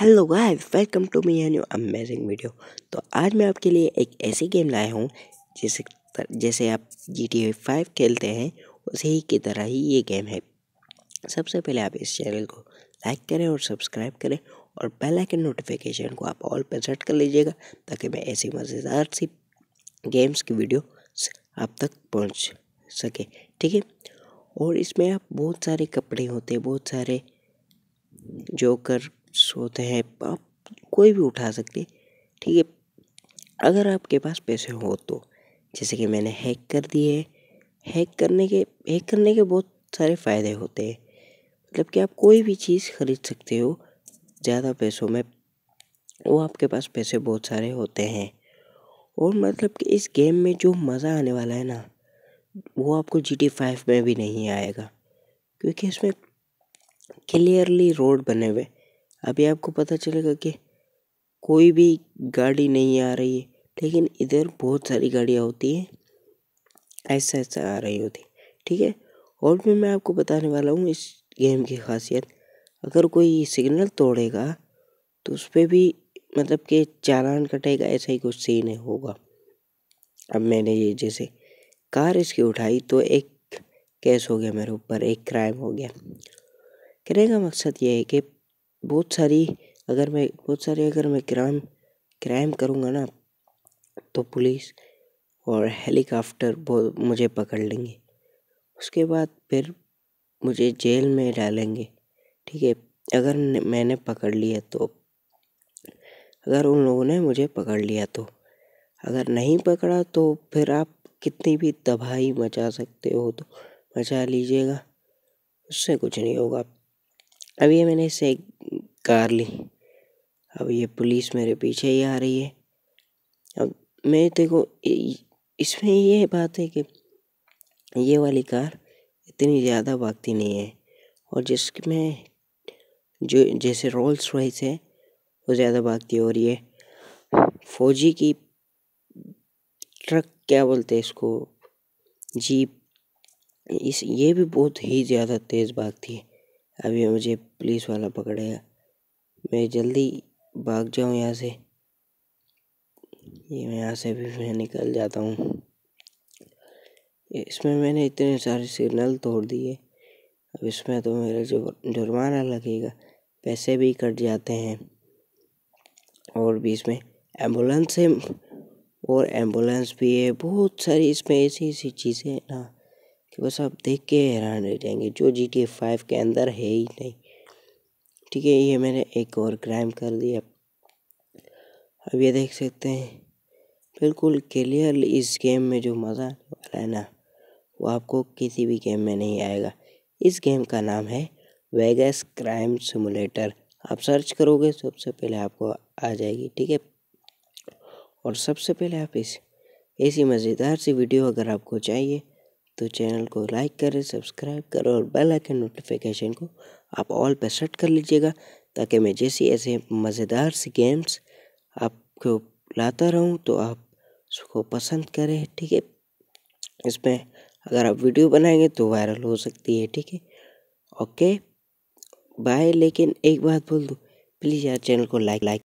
hello guys welcome to me you amazing video तो आज मैं आपके लिए एक ऐसी गेम लाया हूँ जैसे जैसे आप जी टी ए फाइव खेलते हैं उसी ही की तरह ही ये गेम है सबसे पहले आप इस चैनल को लाइक करें और सब्सक्राइब करें और बेल आइकन नोटिफिकेशन को आप ऑल पर सेट कर लीजिएगा ताकि मैं ऐसी मज़ेदार सी गेम्स की वीडियो आप तक पहुँच सके ठीक है और इसमें आप बहुत सारे कपड़े होते हैं बहुत सारे जोकर सोते हैं आप कोई भी उठा सकते ठीक है अगर आपके पास पैसे हो तो जैसे कि मैंने हैक कर दिए हैक करने के हैक करने के बहुत सारे फ़ायदे होते हैं मतलब कि आप कोई भी चीज़ ख़रीद सकते हो ज़्यादा पैसों में वो आपके पास पैसे बहुत सारे होते हैं और मतलब कि इस गेम में जो मज़ा आने वाला है ना वो आपको जी टी फाइव में भी नहीं आएगा क्योंकि इसमें क्लियरली रोड बने हुए अभी आपको पता चलेगा कि कोई भी गाड़ी नहीं आ रही है लेकिन इधर बहुत सारी गाड़ियाँ होती हैं ऐसा ऐसा आ रही होती ठीक है और भी मैं आपको बताने वाला हूँ इस गेम की खासियत अगर कोई सिग्नल तोड़ेगा तो उस पर भी मतलब कि चालान कटेगा ऐसा ही कुछ सीन होगा अब मैंने ये जैसे कार इसकी उठाई तो एक केस हो गया मेरे ऊपर एक क्राइम हो गया कहने का मकसद ये है कि बहुत सारी अगर मैं बहुत सारे अगर मैं क्राइम क्राइम करूँगा ना तो पुलिस और हेलीकॉप्टर बहुत मुझे पकड़ लेंगे उसके बाद फिर मुझे जेल में डालेंगे ठीक है अगर मैंने पकड़ लिया तो अगर उन लोगों ने मुझे पकड़ लिया तो अगर नहीं पकड़ा तो फिर आप कितनी भी तबाही मचा सकते हो तो मचा लीजिएगा उससे कुछ नहीं होगा अभी मैंने इसे कार ली अब ये पुलिस मेरे पीछे ही आ रही है अब मैं देखो इसमें ये बात है कि ये वाली कार इतनी ज़्यादा भागती नहीं है और जिसमें जो जैसे रोल्स रॉयस है वो ज़्यादा भागती है और ये फौजी की ट्रक क्या बोलते हैं इसको जीप इस ये भी बहुत ही ज़्यादा तेज़ भागती है अभी मुझे पुलिस वाला पकड़ेगा मैं जल्दी भाग जाऊँ यहाँ से ये मैं यहाँ से भी मैं निकल जाता हूँ इसमें मैंने इतने सारे सिग्नल तोड़ दिए अब इसमें तो मेरा जो जुर्माना लगेगा पैसे भी कट जाते हैं और भी इसमें एम्बुलेंस है और एम्बुलेंस भी है बहुत सारी इसमें ऐसी ऐसी चीज़ें ना कि बस आप देख के हैरान रह जाएंगे जो जी टी फाइव के अंदर है ही नहीं ठीक है ये मैंने एक और क्राइम कर दिया अब ये देख सकते हैं बिल्कुल क्लियरली इस गेम में जो मज़ा आने वाला है ना वो आपको किसी भी गेम में नहीं आएगा इस गेम का नाम है वेगस क्राइम सिमुलेटर आप सर्च करोगे सबसे पहले आपको आ जाएगी ठीक है और सबसे पहले आप इस ऐसी मज़ेदार सी वीडियो अगर आपको चाहिए तो चैनल को लाइक करें सब्सक्राइब करें और बेल आइकन नोटिफिकेशन को आप ऑल पर सेट कर लीजिएगा ताकि मैं जैसी ऐसे मज़ेदार सी गेम्स आपको लाता रहूं तो आप उसको पसंद करें ठीक है इसमें अगर आप वीडियो बनाएंगे तो वायरल हो सकती है ठीक है ओके बाय लेकिन एक बात बोल दूँ प्लीज़ यार चैनल को लाइक लाइक